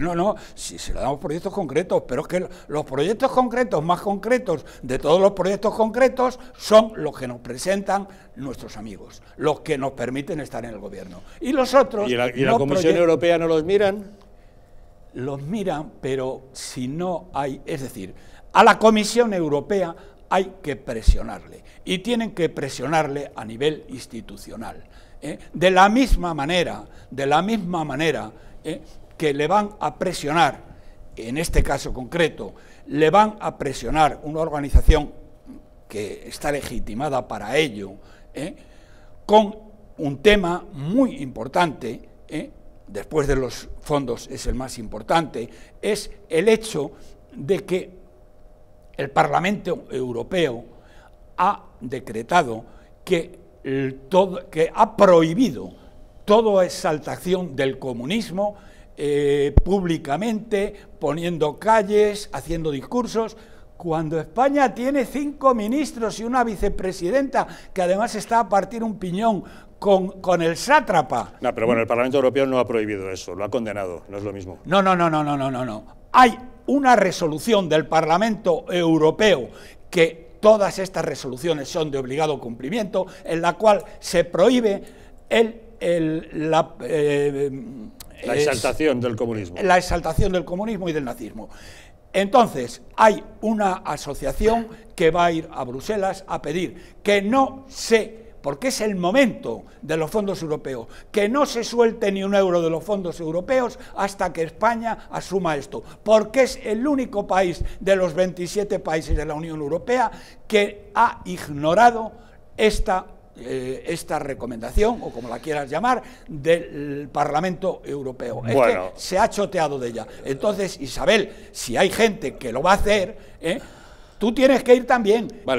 no, no, si se le damos proyectos concretos, pero es que los proyectos concretos más concretos de todos los proyectos concretos son los que nos presentan nuestros amigos, los que nos permiten estar en el gobierno. Y los otros... ¿Y la, Comisión Europea no los miran? Los miran, pero si no hay... Es decir, a la Comisión Europea hay que presionarle y tienen que presionarle a nivel institucional. ¿eh? De la misma manera, de la misma manera ¿eh? que le van a presionar, en este caso concreto, le van a presionar una organización que está legitimada para ello, ¿eh? con un tema muy importante, ¿eh? después de los fondos es el más importante, es el hecho de que el Parlamento Europeo ha decretado que, todo, que ha prohibido toda exaltación del comunismo eh, públicamente, poniendo calles, haciendo discursos, cuando España tiene cinco ministros y una vicepresidenta, que además está a partir un piñón con, con, el sátrapa. No, pero bueno, el Parlamento Europeo no ha prohibido eso, lo ha condenado, no es lo mismo. No, no, no, no, no, no, no, no. Hay una resolución del Parlamento Europeo que todas estas resoluciones son de obligado cumplimiento, en la cual se prohíbe el, el la, eh, la exaltación del comunismo. La exaltación del comunismo y del nazismo. Entonces, hay una asociación que va a ir a Bruselas a pedir que no se, porque es el momento de los fondos europeos, que no se suelte ni un euro de los fondos europeos hasta que España asuma esto, porque es el único país de los 27 países de la Unión Europea que ha ignorado esta eh, esta recomendación, o como la quieras llamar, del Parlamento Europeo. Es que se ha choteado de ella. Entonces, Isabel, si hay gente que lo va a hacer, ¿eh? tú tienes que ir también. Vale.